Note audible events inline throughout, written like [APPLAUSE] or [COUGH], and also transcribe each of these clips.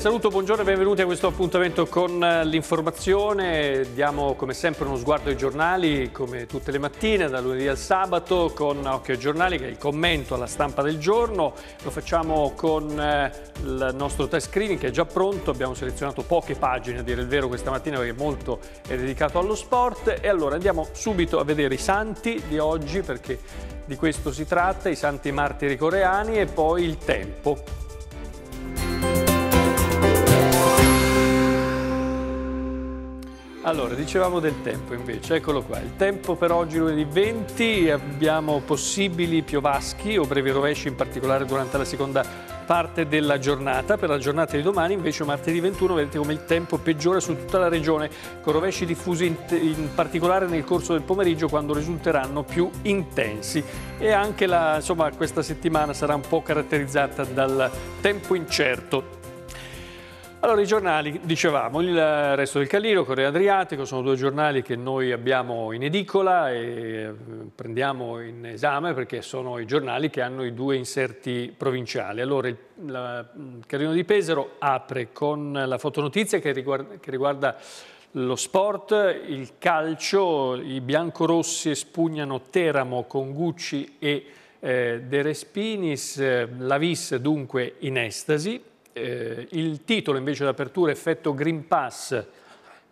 saluto, buongiorno e benvenuti a questo appuntamento con eh, l'informazione. Diamo come sempre uno sguardo ai giornali, come tutte le mattine, da lunedì al sabato, con Occhio ai giornali, che è il commento alla stampa del giorno. Lo facciamo con eh, il nostro test screening che è già pronto. Abbiamo selezionato poche pagine, a dire il vero, questa mattina perché molto è dedicato allo sport. E allora andiamo subito a vedere i santi di oggi, perché di questo si tratta, i santi martiri coreani e poi il tempo. Allora, dicevamo del tempo invece, eccolo qua. Il tempo per oggi lunedì 20, abbiamo possibili piovaschi o brevi rovesci in particolare durante la seconda parte della giornata. Per la giornata di domani invece martedì 21 vedete come il tempo peggiora su tutta la regione con rovesci diffusi in, in particolare nel corso del pomeriggio quando risulteranno più intensi. E anche la, insomma, questa settimana sarà un po' caratterizzata dal tempo incerto allora, i giornali, dicevamo, il resto del Caliro, Correa Adriatico, sono due giornali che noi abbiamo in edicola e eh, prendiamo in esame perché sono i giornali che hanno i due inserti provinciali. Allora, il, la, mm, Carino di Pesaro apre con la fotonotizia che riguarda, che riguarda lo sport, il calcio, i biancorossi espugnano Teramo con Gucci e eh, De Respinis, eh, la Vis dunque in estasi, eh, il titolo invece d'apertura effetto Green Pass,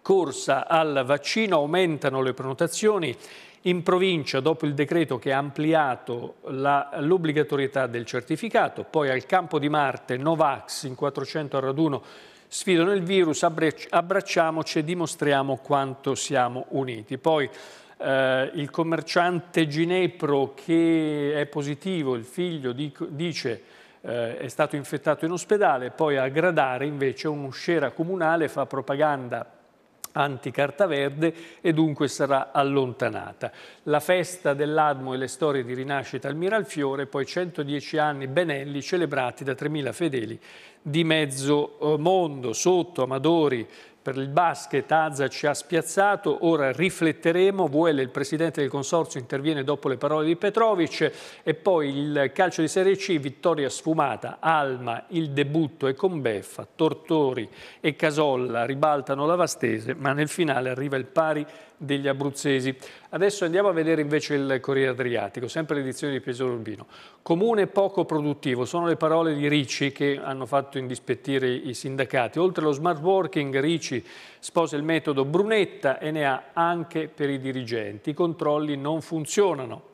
corsa al vaccino, aumentano le prenotazioni. In provincia, dopo il decreto che ha ampliato l'obbligatorietà del certificato, poi al campo di Marte, Novax in 400 a raduno sfidano il virus, abbracciamoci e dimostriamo quanto siamo uniti. Poi eh, il commerciante Ginepro che è positivo, il figlio dico, dice eh, è stato infettato in ospedale, poi a Gradare invece un'uscera comunale fa propaganda anticarta verde e dunque sarà allontanata. La festa dell'Admo e le storie di rinascita al Miralfiore, poi 110 anni Benelli celebrati da 3.000 fedeli di mezzo eh, mondo, sotto Amadori, per il basket Azza ci ha spiazzato, ora rifletteremo, Vuele il presidente del consorzio interviene dopo le parole di Petrovic e poi il calcio di Serie C, vittoria sfumata, Alma, il debutto e con Beffa, Tortori e Casolla ribaltano la Vastese ma nel finale arriva il pari degli abruzzesi. Adesso andiamo a vedere invece il Corriere Adriatico, sempre l'edizione di Pietro Urbino. Comune poco produttivo, sono le parole di Ricci che hanno fatto indispettire i sindacati. Oltre allo smart working, Ricci uffici, sposa il metodo Brunetta e ne ha anche per i dirigenti. I controlli non funzionano.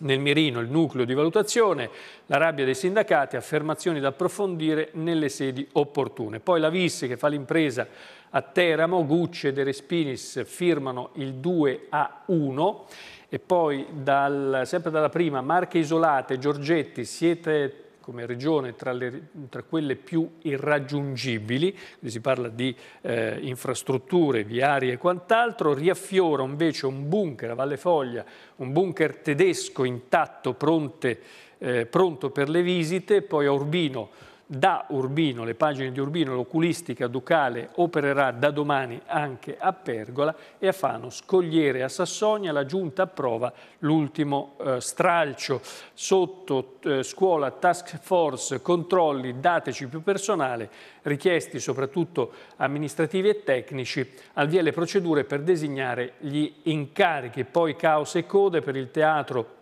Nel mirino il nucleo di valutazione, la rabbia dei sindacati, affermazioni da approfondire nelle sedi opportune. Poi la Vissi che fa l'impresa a Teramo, Gucci e De Respinis firmano il 2 a 1 e poi dal, sempre dalla prima Marche Isolate, Giorgetti, siete come regione tra, le, tra quelle più irraggiungibili, si parla di eh, infrastrutture, viarie e quant'altro, riaffiora invece un bunker a Valle Foglia, un bunker tedesco intatto, pronte, eh, pronto per le visite, poi a Urbino da Urbino, le pagine di Urbino, l'oculistica ducale opererà da domani anche a Pergola e a Fano, Scogliere a Sassonia, la giunta approva l'ultimo eh, stralcio. Sotto eh, scuola, task force, controlli, dateci più personale, richiesti soprattutto amministrativi e tecnici, al via le procedure per designare gli incarichi. Poi caos e code per il teatro,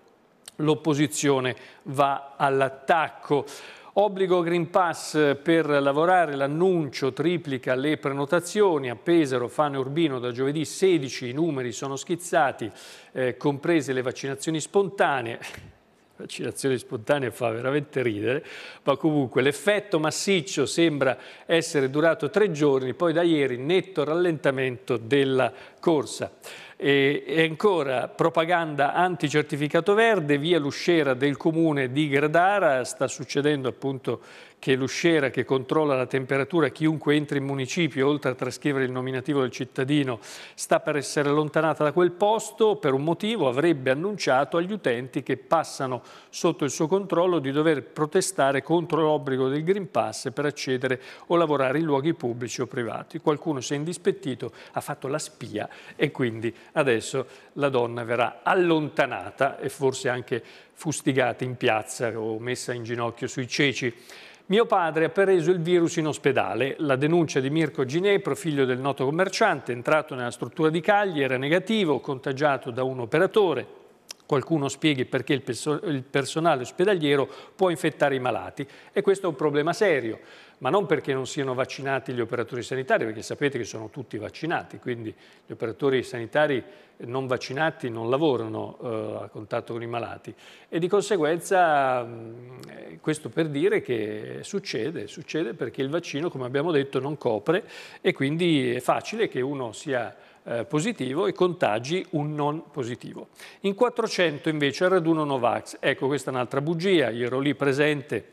l'opposizione va all'attacco. Obbligo Green Pass per lavorare, l'annuncio triplica le prenotazioni, a Pesaro, Fano e Urbino da giovedì 16 i numeri sono schizzati, eh, comprese le vaccinazioni spontanee, [LAUGHS] vaccinazioni spontanee fa veramente ridere, ma comunque l'effetto massiccio sembra essere durato tre giorni, poi da ieri netto rallentamento della scorsa. E, e ancora propaganda anticertificato verde, via l'usciera del comune di Gradara, sta succedendo appunto che l'usciera che controlla la temperatura, chiunque entri in municipio, oltre a trascrivere il nominativo del cittadino, sta per essere allontanata da quel posto, per un motivo avrebbe annunciato agli utenti che passano sotto il suo controllo di dover protestare contro l'obbligo del Green Pass per accedere o lavorare in luoghi pubblici o privati. Qualcuno si è indispettito, ha fatto la spia e quindi adesso la donna verrà allontanata e forse anche fustigata in piazza o messa in ginocchio sui ceci. Mio padre ha preso il virus in ospedale. La denuncia di Mirko Ginepro, figlio del noto commerciante, entrato nella struttura di Cagli, era negativo, contagiato da un operatore, qualcuno spieghi perché il, perso il, personale ospedaliero può infettare i malati e questo è un problema serio, ma non perché non siano vaccinati gli operatori sanitari, perché sapete che sono tutti vaccinati, quindi gli operatori sanitari non vaccinati non lavorano eh, a contatto con i malati e di conseguenza mh, mm, questo per dire che succede, succede perché il vaccino come abbiamo detto non copre e quindi è facile che uno sia eh, positivo e contagi un non positivo. In 400 invece al raduno Novax, ecco questa è un'altra bugia, io ero lì presente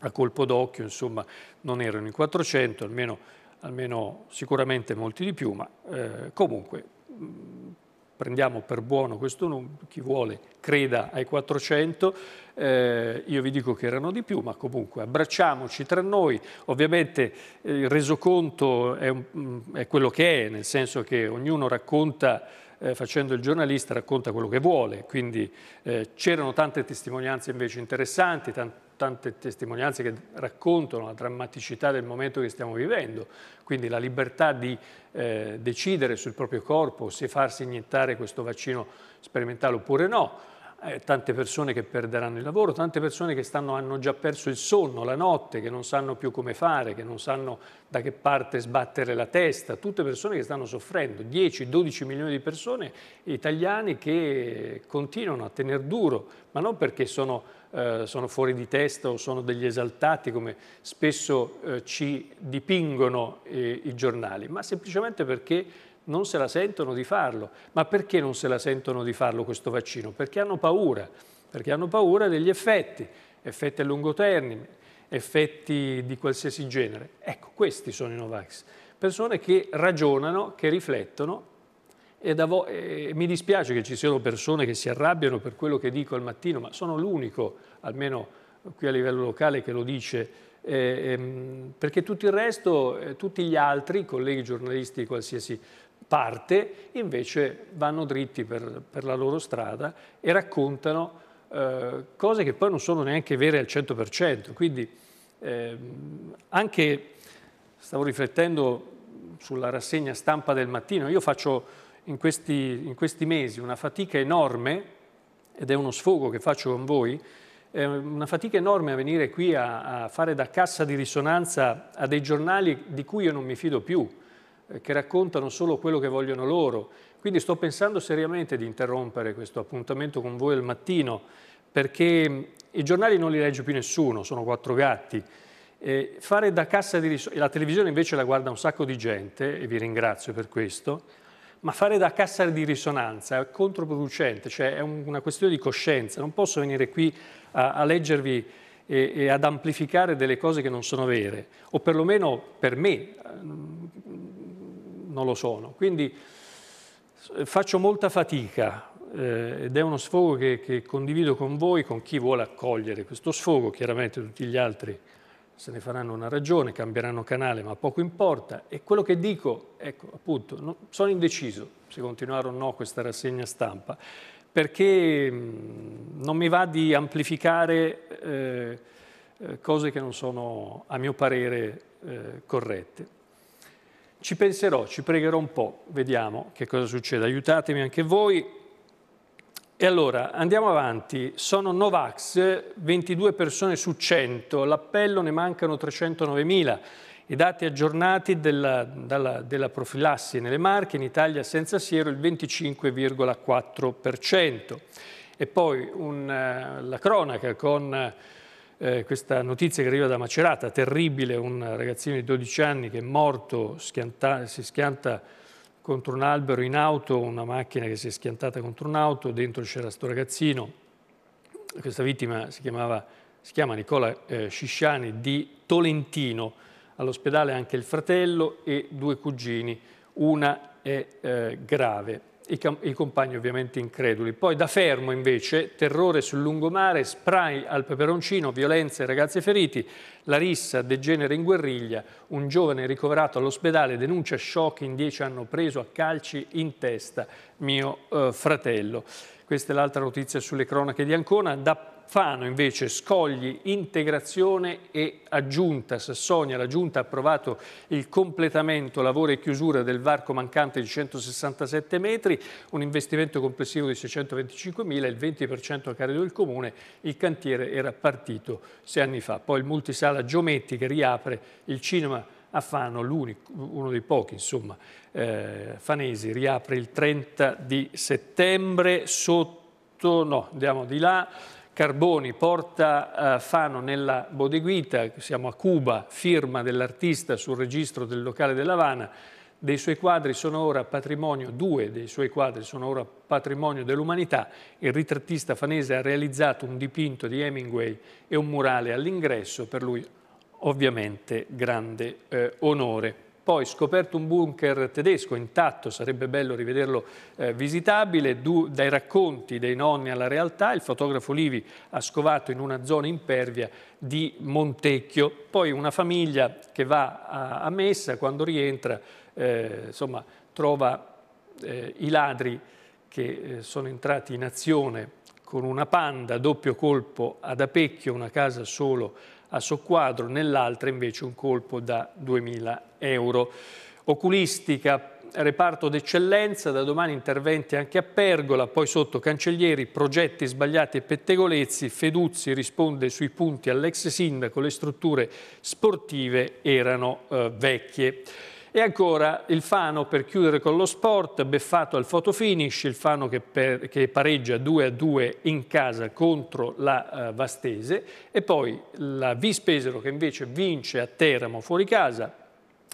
a colpo d'occhio, insomma non erano in 400, almeno, almeno sicuramente molti di più, ma eh, comunque prendiamo per buono questo numero, chi vuole creda ai 400, eh, io vi dico che erano di più, ma comunque abbracciamoci tra noi, ovviamente eh, il resoconto è, un, mm, è quello che è, nel senso che ognuno racconta eh, facendo il giornalista racconta quello che vuole, quindi eh, c'erano tante testimonianze invece interessanti, tante testimonianze che raccontano la drammaticità del momento che stiamo vivendo, quindi la libertà di eh, decidere sul proprio corpo se farsi iniettare questo vaccino sperimentale oppure no eh, tante persone che perderanno il lavoro, tante persone che stanno, hanno già perso il sonno la notte, che non sanno più come fare, che non sanno da che parte sbattere la testa, tutte persone che stanno soffrendo, 10-12 milioni di persone italiane che continuano a tenere duro, ma non perché sono, eh, sono fuori di testa o sono degli esaltati come spesso eh, ci dipingono eh, i giornali, ma semplicemente perché non se la sentono di farlo. Ma perché non se la sentono di farlo questo vaccino? Perché hanno paura, perché hanno paura degli effetti, effetti a lungo termine, effetti di qualsiasi genere. Ecco, questi sono i Novax, persone che ragionano, che riflettono e, e mi dispiace che ci siano persone che si arrabbiano per quello che dico al mattino, ma sono l'unico, almeno qui a livello locale, che lo dice eh, ehm, perché tutto il resto, eh, tutti gli altri colleghi giornalisti di qualsiasi parte, invece vanno dritti per, per la loro strada e raccontano eh, cose che poi non sono neanche vere al 100%. Quindi eh, anche, stavo riflettendo sulla rassegna stampa del mattino, io faccio in questi, in questi mesi una fatica enorme, ed è uno sfogo che faccio con voi, è ehm, una fatica enorme a venire qui a, a fare da cassa di risonanza a dei giornali di cui io non mi fido più, che raccontano solo quello che vogliono loro. Quindi sto pensando seriamente di interrompere questo appuntamento con voi al mattino, perché mm, i giornali non li legge più nessuno, sono quattro gatti. Eh, fare da cassa di risonanza, la televisione invece la guarda un sacco di gente, e vi ringrazio per questo, ma fare da cassa di risonanza è controproducente, cioè è una questione di coscienza, non posso venire qui a, a leggervi e, ad amplificare delle cose che non sono vere, o perlomeno per me mm, non lo sono. Quindi eh, faccio molta fatica eh, ed è uno sfogo che, che, condivido con voi, con chi vuole accogliere questo sfogo, chiaramente tutti gli altri se ne faranno una ragione, cambieranno canale, ma poco importa. E quello che dico, ecco, appunto, non, sono indeciso se continuare o no questa rassegna stampa, perché mh, non mi va di amplificare eh, eh cose che non sono, a mio parere, eh, corrette. Ci penserò, ci pregherò un po', vediamo che cosa succede. Aiutatemi anche voi. E allora andiamo avanti. Sono Novax, 22 persone su 100, l'appello ne mancano 309.000. I dati aggiornati della, dalla, della profilassi nelle Marche, in Italia senza siero il 25,4%. E poi un, eh, la cronaca con eh, questa notizia che arriva da Macerata, terribile, un ragazzino di 12 anni che è morto, schianta, si schianta contro un albero in auto, una macchina che si è schiantata contro un'auto, dentro c'era questo ragazzino, questa vittima si, chiamava, si chiama Nicola eh, Scisciani di Tolentino, all'ospedale anche il fratello e due cugini, una è eh, grave i, i compagni ovviamente increduli. Poi da fermo invece, terrore sul lungomare, spray al peperoncino, violenze, ragazzi feriti, la rissa degenera in guerriglia, un giovane ricoverato all'ospedale denuncia shock, in dieci hanno preso a calci in testa mio eh, fratello. Questa è l'altra notizia sulle cronache di Ancona. Da Fano invece scogli integrazione e aggiunta. Sassonia, la Giunta ha approvato il completamento, lavoro e chiusura del varco mancante di 167 metri, un investimento complessivo di 625 mila, il 20% a carico del Comune, il cantiere era partito sei anni fa. Poi il multisala Giometti che riapre il cinema a Fano, uno dei pochi insomma, eh, fanesi, riapre il 30 di settembre sotto, no, andiamo di là, Carboni porta eh, Fano nella bodeguita, siamo a Cuba, firma dell'artista sul registro del locale dell'Havana, dei suoi quadri sono ora patrimonio, due dei suoi quadri sono ora patrimonio dell'umanità, il ritrattista fanese ha realizzato un dipinto di Hemingway e un murale all'ingresso, per lui ovviamente grande eh, onore. Poi scoperto un bunker tedesco intatto, sarebbe bello rivederlo eh, visitabile, du, dai racconti dei nonni alla realtà, il fotografo Livi ha scovato in una zona impervia di Montecchio. Poi una famiglia che va a, a messa, quando rientra, eh, insomma, trova eh, i ladri che eh, sono entrati in azione con una panda, doppio colpo ad Apecchio, una casa solo a soqquadro, nell'altra invece un colpo da 2.000 euro. Oculistica, reparto d'eccellenza, da domani interventi anche a Pergola, poi sotto Cancellieri, progetti sbagliati e pettegolezzi, Feduzzi risponde sui punti all'ex sindaco, le strutture sportive erano eh, vecchie. E ancora il Fano per chiudere con lo sport, beffato al fotofinish, il Fano che, per, che pareggia 2 a 2 in casa contro la uh, Vastese e poi la Vispesero che invece vince a Teramo fuori casa,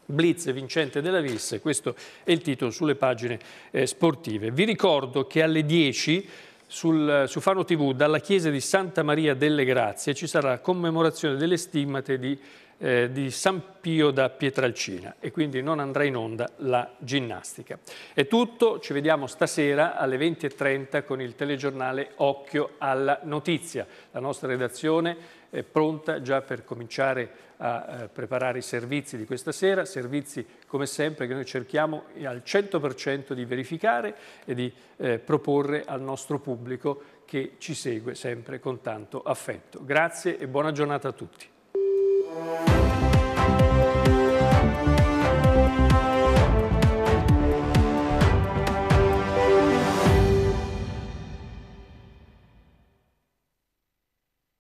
Blitz vincente della Vis, questo è il titolo sulle pagine eh, sportive. Vi ricordo che alle 10 sul, su Fano TV dalla chiesa di Santa Maria delle Grazie ci sarà la commemorazione delle stimmate di eh, di San Pio da Pietralcina e quindi non andrà in onda la ginnastica. È tutto, ci vediamo stasera alle 20.30 con il telegiornale Occhio alla Notizia. La nostra redazione è pronta già per cominciare a eh, preparare i servizi di questa sera, servizi come sempre che noi cerchiamo al 100% di verificare e di eh, proporre al nostro pubblico che ci segue sempre con tanto affetto. Grazie e buona giornata a tutti. Música